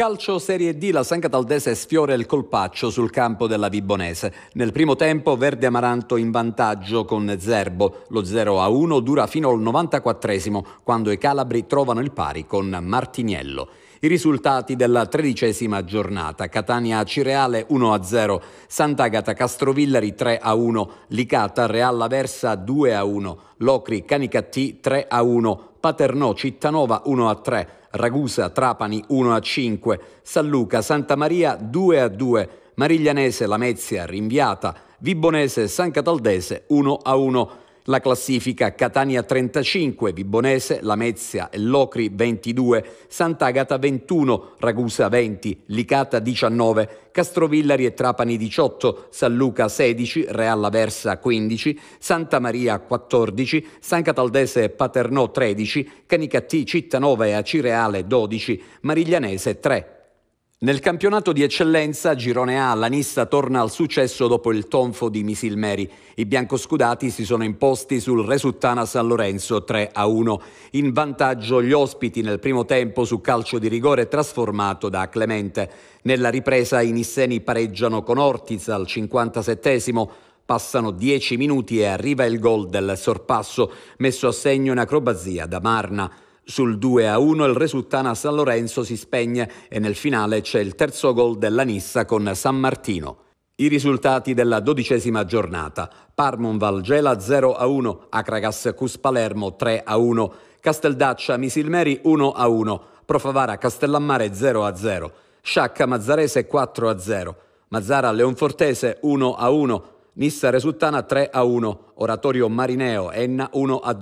Calcio Serie D, la San Cataldese sfiora il colpaccio sul campo della Vibonese. Nel primo tempo Verde Amaranto in vantaggio con Zerbo. Lo 0-1 dura fino al 94 quando i Calabri trovano il pari con Martiniello. I risultati della tredicesima giornata. Catania Cireale 1-0, Sant'Agata Castrovillari 3-1, Licata Real Aversa 2-1, Locri Canicattì 3-1, Paternò Cittanova 1-3, Ragusa, Trapani 1 a 5, San Luca, Santa Maria 2 a 2, Mariglianese, Lamezia rinviata, Vibonese, San Cataldese 1 a 1. La classifica Catania 35, Vibonese, Lamezia e Locri 22, Sant'Agata 21, Ragusa 20, Licata 19, Castrovillari e Trapani 18, San Luca 16, Real Versa 15, Santa Maria 14, San Cataldese e Paternò 13, Canicattì Città 9 e Acireale 12, Mariglianese 3. Nel campionato di eccellenza, Girone A, la Nissa torna al successo dopo il tonfo di Misilmeri. I biancoscudati si sono imposti sul Resuttana San Lorenzo 3-1. In vantaggio gli ospiti nel primo tempo su calcio di rigore trasformato da Clemente. Nella ripresa i nisseni pareggiano con Ortiz al 57 Passano dieci minuti e arriva il gol del sorpasso, messo a segno in acrobazia da Marna. Sul 2-1 a il Resultana San Lorenzo si spegne e nel finale c'è il terzo gol della Nissa con San Martino. I risultati della dodicesima giornata. Parmon Valgela 0-1, a Acragas Cus Palermo 3-1, Casteldaccia Misilmeri 1-1, a Profavara Castellammare 0-0, a Sciacca Mazzarese 4-0, a Mazzara Leonfortese 1-1, a Nissa Resultana 3-1, a Oratorio Marineo Enna 1-2. a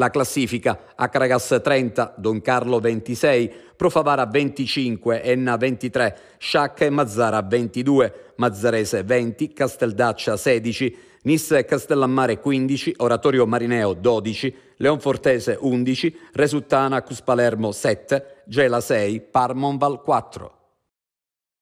la classifica Acragas 30, Don Carlo 26, Profavara 25, Enna 23, Sciacca e Mazzara 22, Mazzarese 20, Casteldaccia 16, Nissa e Castellammare 15, Oratorio Marineo 12, Leonfortese 11, Resuttana Cuspalermo 7, Gela 6, Parmonval 4.